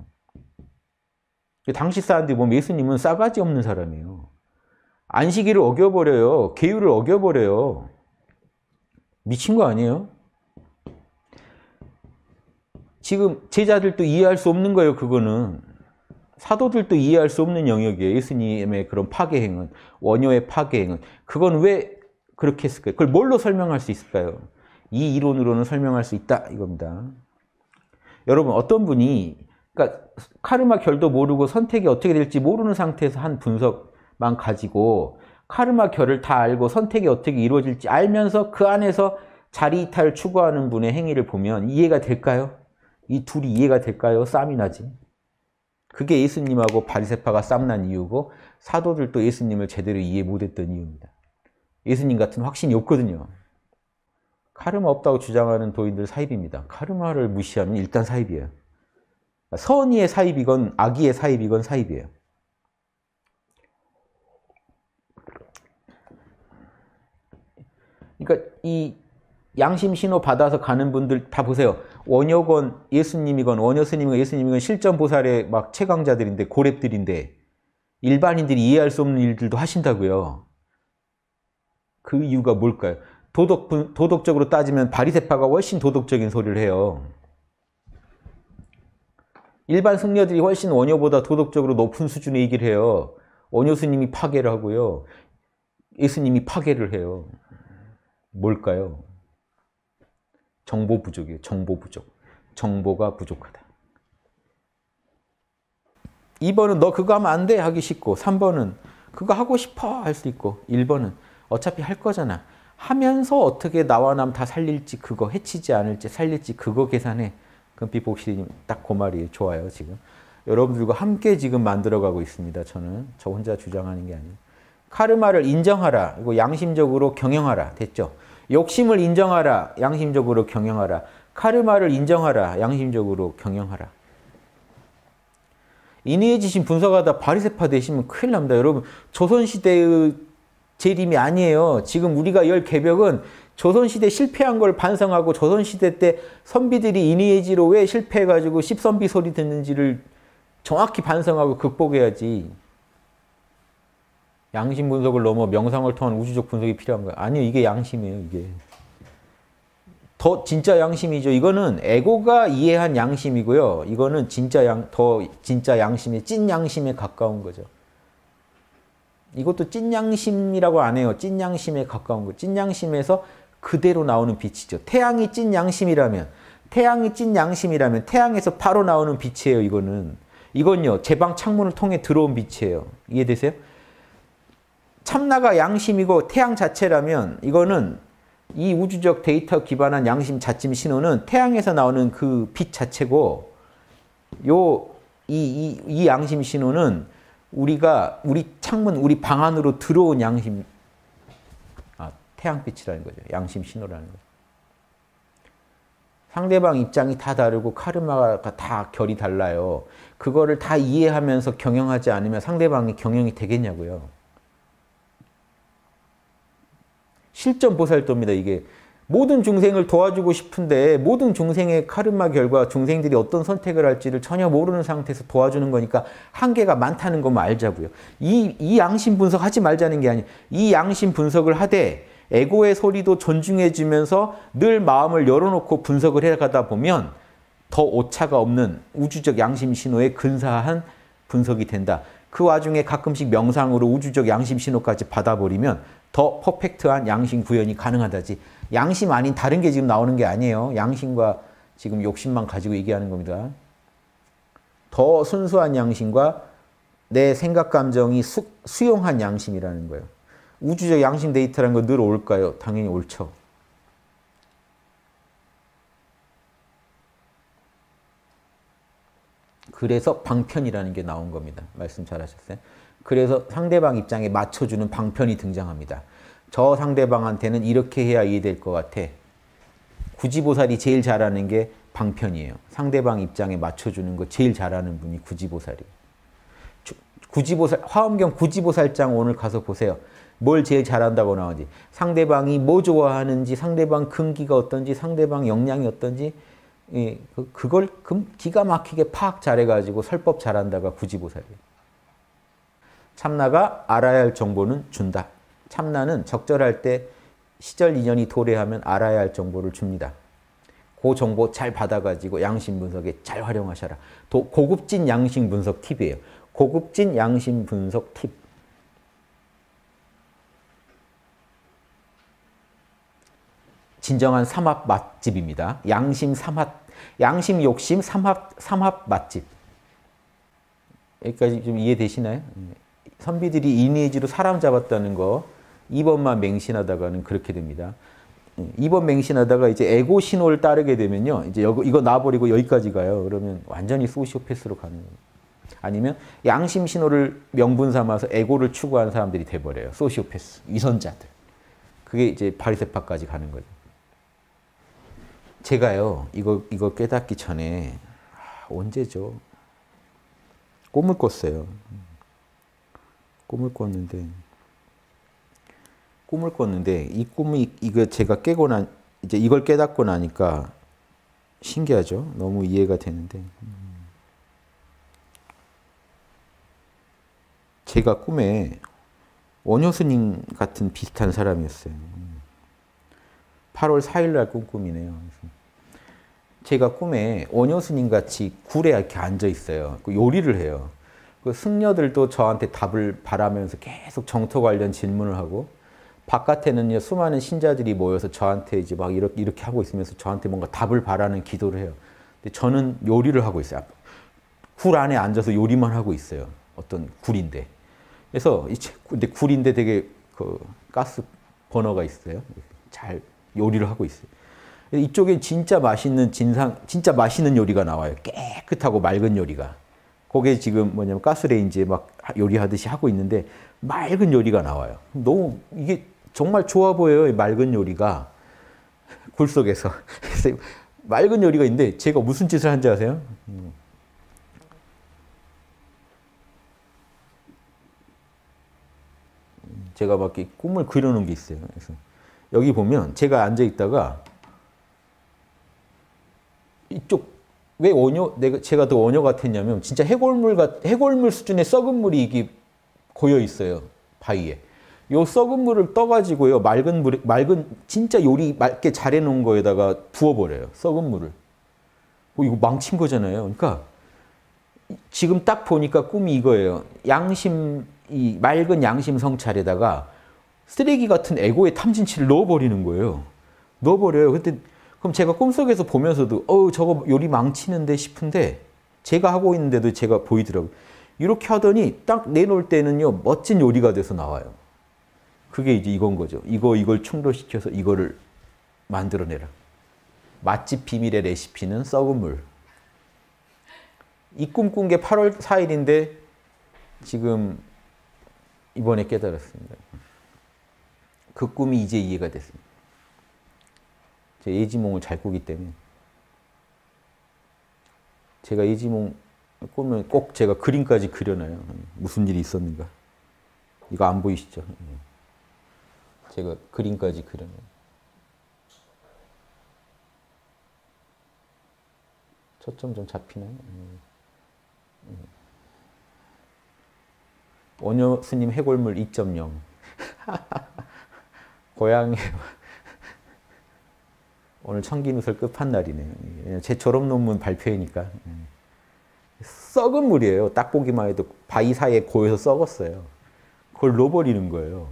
당시 사람들이 보면 예수님은 싸가지 없는 사람이에요. 안식일을 어겨버려요. 계율을 어겨버려요. 미친 거 아니에요? 지금 제자들도 이해할 수 없는 거예요, 그거는. 사도들도 이해할 수 없는 영역이에요. 예수님의 그런 파괴행은, 원효의 파괴행은. 그건 왜 그렇게 했을까요? 그걸 뭘로 설명할 수 있을까요? 이 이론으로는 설명할 수 있다, 이겁니다. 여러분, 어떤 분이, 그러니까 카르마 결도 모르고 선택이 어떻게 될지 모르는 상태에서 한 분석만 가지고 카르마 결을 다 알고 선택이 어떻게 이루어질지 알면서 그 안에서 자리 이탈을 추구하는 분의 행위를 보면 이해가 될까요? 이 둘이 이해가 될까요? 싸움이 나지. 그게 예수님하고 바리세파가 싸움난 이유고 사도들도 예수님을 제대로 이해 못했던 이유입니다. 예수님 같은 확신이 없거든요. 카르마 없다고 주장하는 도인들 사입입니다. 카르마를 무시하면 일단 사입이에요. 선의의 사입이건 악의의 사입이건 사입이에요. 그러니까 이 양심 신호 받아서 가는 분들 다 보세요. 원효건 예수님이건 원효스님이건 예수님이건 실전 보살의 막 최강자들인데 고렙들인데 일반인들이 이해할 수 없는 일들도 하신다고요. 그 이유가 뭘까요? 도덕 도덕적으로 따지면 바리새파가 훨씬 도덕적인 소리를 해요. 일반 승려들이 훨씬 원효보다 도덕적으로 높은 수준의 얘기를 해요. 원효스님이 파괴를 하고요. 예수님이 파괴를 해요. 뭘까요? 정보 부족이에요. 정보 부족. 정보가 부족하다. 2번은 너 그거 하면 안 돼 하기 쉽고 3번은 그거 하고 싶어 할 수 있고 1번은 어차피 할 거잖아. 하면서 어떻게 나와 남 다 살릴지 그거 해치지 않을지 살릴지 그거 계산해. 그럼 비폭시님 딱 그 말이 좋아요 지금. 여러분들과 함께 지금 만들어가고 있습니다. 저는 저 혼자 주장하는 게 아니에요. 카르마를 인정하라. 그리고 양심적으로 경영하라. 됐죠? 욕심을 인정하라. 양심적으로 경영하라. 카르마를 인정하라. 양심적으로 경영하라. 인해해지신 분석하다 바리세파 되시면 큰일 납니다. 여러분 조선시대의 재림이 아니에요. 지금 우리가 열 개벽은 조선시대 실패한 걸 반성하고 조선시대 때 선비들이 인의해지로 왜 실패해가지고 십선비 소리 듣는지를 정확히 반성하고 극복해야지. 양심 분석을 넘어 명상을 통한 우주적 분석이 필요한 거야. 아니요, 이게 양심이에요, 이게. 더 진짜 양심이죠. 이거는 에고가 이해한 양심이고요. 이거는 진짜 양, 더 진짜 양심이, 찐 양심에 가까운 거죠. 이것도 찐 양심이라고 안 해요. 찐 양심에 가까운 거. 찐 양심에서 그대로 나오는 빛이죠. 태양이 찐 양심이라면, 태양이 찐 양심이라면 태양에서 바로 나오는 빛이에요, 이거는. 이건요, 제방 창문을 통해 들어온 빛이에요. 이해되세요? 참나가 양심이고 태양 자체라면 이거는 이 우주적 데이터 기반한 양심 자침 신호는 태양에서 나오는 그 빛 자체고 요 이이 양심 신호는 우리가 우리 창문 우리 방 안으로 들어온 양심 아 태양빛이라는 거죠. 양심 신호라는 거죠. 상대방 입장이 다 다르고 카르마가 다 결이 달라요. 그거를 다 이해하면서 경영하지 않으면 상대방이 경영이 되겠냐고요. 실전 보살도입니다. 이게 모든 중생을 도와주고 싶은데 모든 중생의 카르마 결과 중생들이 어떤 선택을 할지를 전혀 모르는 상태에서 도와주는 거니까 한계가 많다는 것 알자고요. 이, 이 양심 분석하지 말자는 게 아니에요. 이 양심 분석을 하되 에고의 소리도 존중해주면서 늘 마음을 열어놓고 분석을 해가다 보면 더 오차가 없는 우주적 양심 신호에 근사한 분석이 된다. 그 와중에 가끔씩 명상으로 우주적 양심 신호까지 받아버리면 더 퍼펙트한 양심 구현이 가능하다지. 양심 아닌 다른 게 지금 나오는 게 아니에요. 양심과 지금 욕심만 가지고 얘기하는 겁니다. 더 순수한 양심과 내 생각, 감정이 수, 수용한 양심이라는 거예요. 우주적 양심 데이터라는 건 늘 올까요? 당연히 옳죠. 그래서 방편이라는 게 나온 겁니다. 말씀 잘하셨어요. 그래서 상대방 입장에 맞춰주는 방편이 등장합니다. 저 상대방한테는 이렇게 해야 이해될 것 같아. 구지보살이 제일 잘하는 게 방편이에요. 상대방 입장에 맞춰주는 거 제일 잘하는 분이 구지보살이 구지보살, 화엄경 구지보살장 오늘 가서 보세요. 뭘 제일 잘한다고 나오지. 상대방이 뭐 좋아하는지, 상대방 근기가 어떤지, 상대방 역량이 어떤지, 예, 그, 걸 기가 막히게 파악 잘해가지고 설법 잘한다가 구지보살이 참나가 알아야 할 정보는 준다. 참나는 적절할 때 시절 인연이 도래하면 알아야 할 정보를 줍니다. 그 정보 잘 받아가지고 양심 분석에 잘 활용하셔라. 도, 고급진 양심 분석 팁이에요. 고급진 양심 분석 팁. 진정한 삼합 맛집입니다. 양심 삼합, 양심 욕심 삼합, 삼합 맛집. 여기까지 좀 이해되시나요? 선비들이 이니지로 사람 잡았다는 거 2번만 맹신하다가는 그렇게 됩니다. 2번 맹신하다가 이제 에고 신호를 따르게 되면요. 이제 이거 놔버리고 여기까지 가요. 그러면 완전히 소시오패스로 가는 거예요. 아니면 양심 신호를 명분 삼아서 에고를 추구하는 사람들이 돼버려요. 소시오패스, 위선자들. 그게 이제 바리세파까지 가는 거죠. 제가요, 이거, 이거 깨닫기 전에, 아, 언제죠? 꿈을 꿨어요. 꿈을 꿨는데, 꿈을 꿨는데, 이 꿈이, 이거 제가 깨고 난, 이제 이걸 깨닫고 나니까 신기하죠? 너무 이해가 되는데. 제가 꿈에 원효스님 같은 비슷한 사람이었어요. 8월 4일 날 꿈꿈이네요. 제가 꿈에 원효스님 같이 굴에 이렇게 앉아 있어요. 그 요리를 해요. 그 승려들도 저한테 답을 바라면서 계속 정토 관련 질문을 하고 바깥에는요 수많은 신자들이 모여서 저한테 이제 막 이렇게 이렇게 하고 있으면서 저한테 뭔가 답을 바라는 기도를 해요. 근데 저는 요리를 하고 있어요. 굴 안에 앉아서 요리만 하고 있어요. 어떤 굴인데. 그래서 이제 근데 굴인데 되게 그 가스 버너가 있어요. 잘 요리를 하고 있어요. 이쪽에 진짜 맛있는 진상, 진짜 맛있는 요리가 나와요. 깨끗하고 맑은 요리가. 그게 지금 뭐냐면 가스레인지에 막 요리하듯이 하고 있는데 맑은 요리가 나와요. 너무 이게 정말 좋아 보여요. 맑은 요리가 굴 속에서 맑은 요리가 있는데 제가 무슨 짓을 한지 아세요? 음. 제가 막 꿈을 그려놓은 게 있어요. 그래서 여기 보면 제가 앉아 있다가 이쪽 왜 원효 내가 제가 더 원효 같았냐면 진짜 해골물 같 해골물 수준의 썩은 물이 이게 고여 있어요 바위에. 요 썩은 물을 떠가지고요 맑은 물 맑은 진짜 요리 맑게 잘해놓은 거에다가 부어버려요 썩은 물을. 뭐 어, 이거 망친 거잖아요. 그러니까 지금 딱 보니까 꿈이 이거예요. 양심 이 맑은 양심 성찰에다가 쓰레기 같은 에고의 탐진치를 넣어버리는 거예요. 넣어버려요. 근데 그럼 제가 꿈속에서 보면서도 어 저거 요리 망치는데 싶은데 제가 하고 있는데도 제가 보이더라고요. 이렇게 하더니 딱 내놓을 때는요 멋진 요리가 돼서 나와요. 그게 이제 이건 거죠. 이거 이걸 충돌시켜서 이거를 만들어내라. 맛집 비밀의 레시피는 썩은 물. 이 꿈 꾼 게 8월 4일인데 지금 이번에 깨달았습니다. 그 꿈이 이제 이해가 됐습니다. 제예지몽을잘 꾸기 때문에 제가 에지몽 꾸면 꼭 제가 그림까지 그려놔요. 무슨 일이 있었는가. 이거 안 보이시죠? 네. 제가 그림까지 그려놔요. 초점 좀 잡히나요? 네. 네. 원효 스님 해골물 2.0 고양이 오늘 청기누설 끝판날이네요. 예, 제 졸업 논문 발표회니까. 예. 썩은 물이에요. 딱 보기만 해도 바위 사이에 고여서 썩었어요. 그걸 놓버리는 거예요.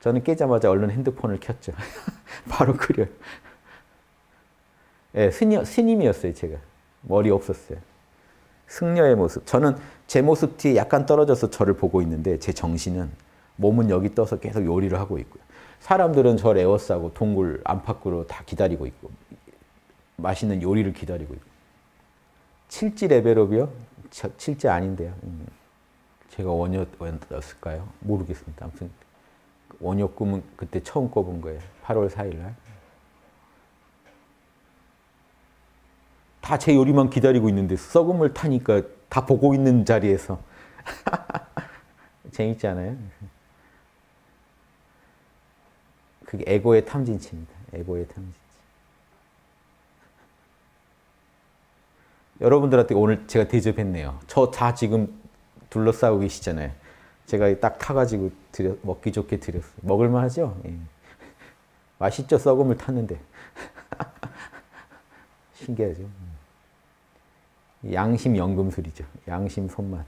저는 깨자마자 얼른 핸드폰을 켰죠. 바로 그려요. 예, 스님, 스님이었어요, 제가. 머리 없었어요. 승려의 모습. 저는 제 모습 뒤에 약간 떨어져서 저를 보고 있는데 제 정신은 몸은 여기 떠서 계속 요리를 하고 있고요. 사람들은 저 에워싸고 동굴 안팎으로 다 기다리고 있고 맛있는 요리를 기다리고 있고 7지 레벨업이요? 7지 아닌데요. 음. 제가 원였을까요? 효 모르겠습니다. 아무튼 원효 꿈은 그때 처음 꿔본 거예요. 8월 4일 날. 다 제 요리만 기다리고 있는데 썩음을 타니까 다 보고 있는 자리에서 재밌지 않아요? 그게 에고의 탐진치입니다. 에고의 탐진치. 여러분들한테 오늘 제가 대접했네요. 저 다 지금 둘러싸고 계시잖아요. 제가 딱 타가지고 드려, 먹기 좋게 드렸어요. 먹을만 하죠? 예. 맛있죠? 썩음을 탔는데. 신기하죠? 음. 양심 연금술이죠. 양심 손맛.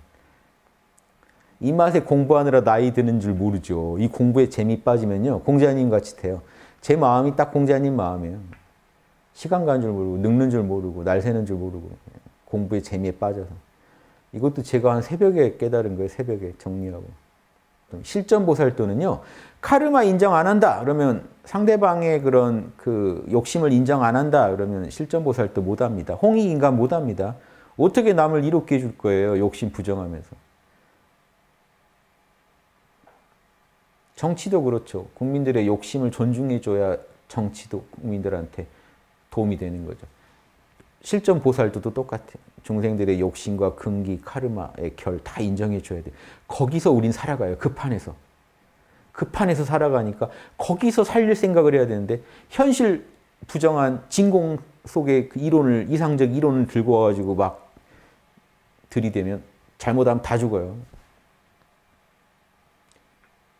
이 맛에 공부하느라 나이 드는 줄 모르죠. 이 공부에 재미 빠지면요. 공자님 같이 돼요. 제 마음이 딱 공자님 마음이에요. 시간 가는 줄 모르고 늙는 줄 모르고 날 새는 줄 모르고 공부의 재미에 빠져서 이것도 제가 한 새벽에 깨달은 거예요. 새벽에 정리하고. 실전 보살도는요. 카르마 인정 안 한다. 그러면 상대방의 그런 그 욕심을 인정 안 한다. 그러면 실전 보살도 못 합니다. 홍익 인간 못 합니다. 어떻게 남을 이롭게 해줄 거예요. 욕심 부정하면서. 정치도 그렇죠. 국민들의 욕심을 존중해줘야 정치도 국민들한테 도움이 되는 거죠. 실전 보살도 똑같아요. 중생들의 욕심과 금기, 카르마의 결 다 인정해줘야 돼. 요 거기서 우린 살아가요. 그 판에서. 그 판에서 살아가니까 거기서 살릴 생각을 해야 되는데 현실 부정한 진공 속에그 이론을 이상적 이론을 들고 와가지고 막 들이대면 잘못하면 다 죽어요.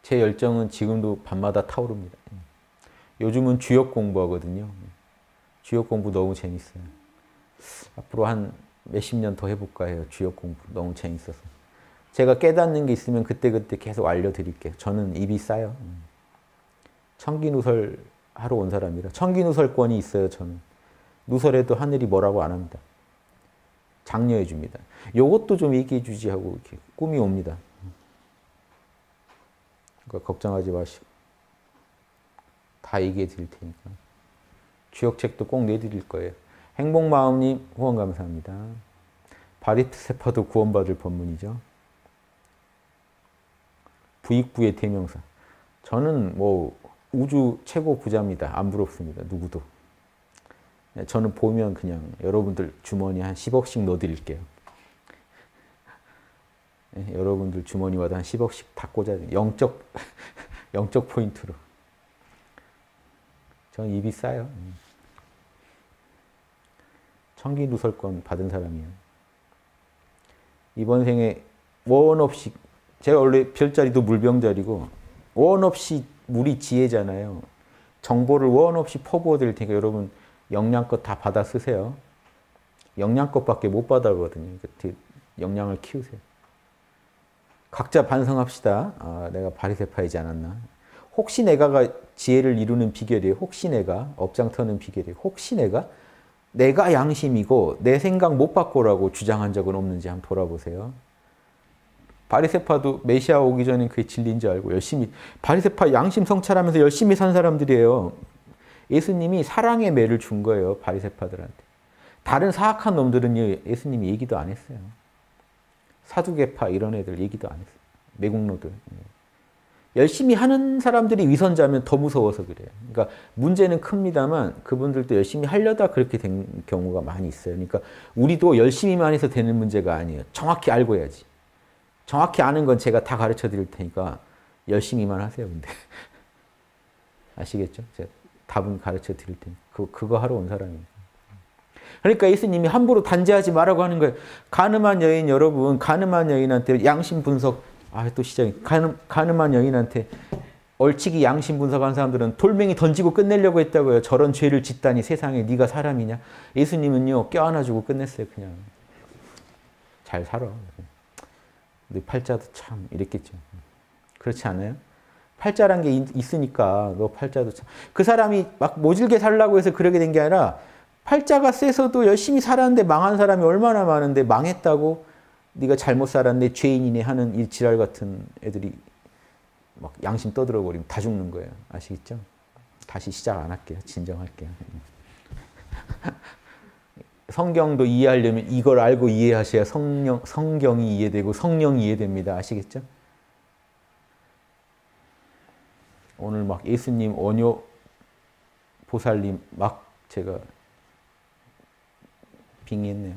제 열정은 지금도 밤마다 타오릅니다. 요즘은 주역 공부하거든요. 주역 공부 너무 재밌어요. 앞으로 한 몇 십 년 더 해볼까 해요. 주역 공부 너무 재밌어서. 제가 깨닫는 게 있으면 그때그때 계속 알려드릴게요. 저는 입이 싸요. 청기누설 하러 온 사람이라. 청기누설권이 있어요, 저는. 누설해도 하늘이 뭐라고 안 합니다. 장려해 줍니다. 요것도 좀 얘기해 주지 하고 이렇게 꿈이 옵니다. 테니까 그러니까 걱정하지 마시고 다 얘기해 드릴 테니까 주역책도 꼭 내드릴 거예요. 행복마음님 후원 감사합니다. 바리트세파도 구원받을 법문이죠. 부익부의 대명사. 저는 뭐 우주 최고 부자입니다. 안 부럽습니다. 누구도. 네, 저는 보면 그냥 여러분들 주머니 한 10억씩 넣어드릴게요. 예, 여러분들 주머니마다 한 10억씩 다꽂아 영적, 영적 포인트로. 전 입이 싸요. 음. 청기 누설권 받은 사람이에요. 이번 생에 원 없이, 제가 원래 별자리도 물병자리고, 원 없이 물이 지혜잖아요. 정보를 원 없이 퍼부어 드릴 테니까 여러분 역량껏 다 받아 쓰세요. 역량껏밖에 못 받아거든요. 영양을 키우세요. 각자 반성합시다. 아, 내가 바리새파이지 않았나. 혹시 내가 지혜를 이루는 비결이 혹시 내가 업장 터는 비결이 혹시 내가 내가 양심이고 내 생각 못 바꾸라고 주장한 적은 없는지 한번 돌아보세요. 바리세파도 메시아 오기 전엔 그게 진리인 줄 알고 열심히 바리세파 양심 성찰하면서 열심히 산 사람들이에요. 예수님이 사랑의 매를 준 거예요. 바리세파들한테. 다른 사악한 놈들은 예수님이 얘기도 안 했어요. 사두개파 이런 애들 얘기도 안 했어요. 매국노들. 예. 열심히 하는 사람들이 위선자면 더 무서워서 그래요. 그러니까 문제는 큽니다만 그분들도 열심히 하려다 그렇게 된 경우가 많이 있어요. 그러니까 우리도 열심히만 해서 되는 문제가 아니에요. 정확히 알고 해야지. 정확히 아는 건 제가 다 가르쳐 드릴 테니까 열심히만 하세요. 근데 아시겠죠? 제가 답은 가르쳐 드릴 테니 그, 그거 하러 온 사람입니다. 그러니까 예수님이 함부로 단죄하지 말라고 하는 거예요. 가늠한 여인 여러분, 가늠한 여인한테 양심 분석, 아, 또 시작이. 가늠, 가늠한 여인한테 얼치기 양심 분석한 사람들은 돌멩이 던지고 끝내려고 했다고요. 저런 죄를 짓다니 세상에 네가 사람이냐? 예수님은요 껴안아주고 끝냈어요. 그냥 잘 살아. 근 팔자도 참 이랬겠죠. 그렇지 않아요? 팔자란 게 있으니까 너 팔자도 참. 그 사람이 막 모질게 살라고 해서 그러게 된 게 아니라 팔자가 세서도 열심히 살았는데 망한 사람이 얼마나 많은데 망했다고 네가 잘못 살았네 죄인이네 하는 이 지랄 같은 애들이 막 양심 떠들어 버리면 다 죽는 거예요. 아시겠죠? 다시 시작 안 할게요. 진정할게요. 성경도 이해하려면 이걸 알고 이해하셔야 성령, 성경이 이해되고 성령이 이해됩니다. 아시겠죠? 오늘 막 예수님, 원효, 보살님 막 제가 빙의했네요.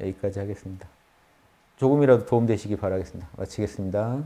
예, 여기까지 하겠습니다. 조금이라도 도움되시기 바라겠습니다. 마치겠습니다.